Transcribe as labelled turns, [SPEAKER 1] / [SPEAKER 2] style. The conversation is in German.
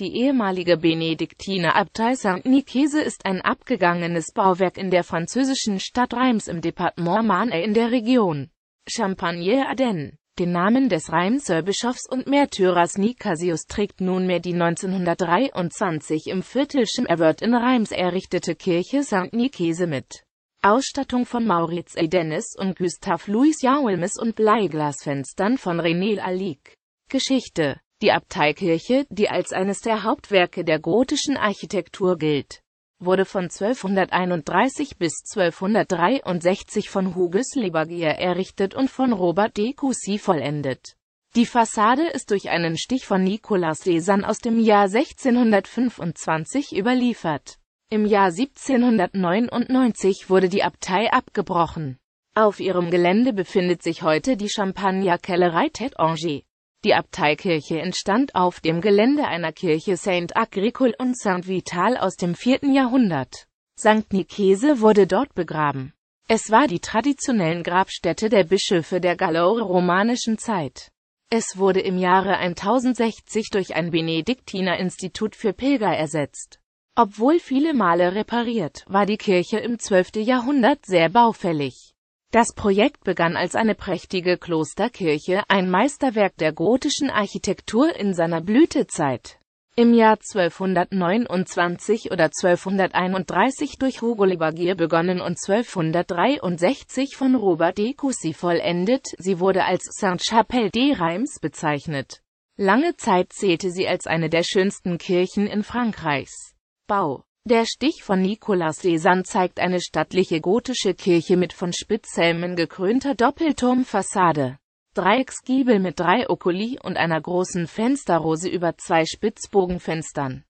[SPEAKER 1] Die ehemalige Benediktinerabtei St. Nikese ist ein abgegangenes Bauwerk in der französischen Stadt Reims im Departement Marne in der Region Champagne-Ardenne. Den Namen des Reimser Bischofs und Märtyrers Nikasius trägt nunmehr die 1923 im Viertel Schmerwert in Reims errichtete Kirche St. Nikese mit Ausstattung von Maurits Edenis und Gustav Louis Jaulmes und Bleiglasfenstern von René Alic. Geschichte die Abteikirche, die als eines der Hauptwerke der gotischen Architektur gilt, wurde von 1231 bis 1263 von Hugues Lebergier errichtet und von Robert de Coucy vollendet. Die Fassade ist durch einen Stich von Nicolas Desan aus dem Jahr 1625 überliefert. Im Jahr 1799 wurde die Abtei abgebrochen. Auf ihrem Gelände befindet sich heute die Champagnerkellerei Ted Angers. Die Abteikirche entstand auf dem Gelände einer Kirche Saint Agricol und Saint Vital aus dem 4. Jahrhundert. Sankt Nikese wurde dort begraben. Es war die traditionellen Grabstätte der Bischöfe der gallo-romanischen Zeit. Es wurde im Jahre 1060 durch ein Benediktiner-Institut für Pilger ersetzt. Obwohl viele Male repariert, war die Kirche im 12. Jahrhundert sehr baufällig. Das Projekt begann als eine prächtige Klosterkirche, ein Meisterwerk der gotischen Architektur in seiner Blütezeit. Im Jahr 1229 oder 1231 durch Hugo Lebagier begonnen und 1263 von Robert de Cussy vollendet, sie wurde als Sainte-Chapelle des Reims bezeichnet. Lange Zeit zählte sie als eine der schönsten Kirchen in Frankreichs. Bau der Stich von Nikolaus Lesan zeigt eine stattliche gotische Kirche mit von Spitzhelmen gekrönter Doppelturmfassade. Dreiecksgiebel mit drei Okuli und einer großen Fensterrose über zwei Spitzbogenfenstern.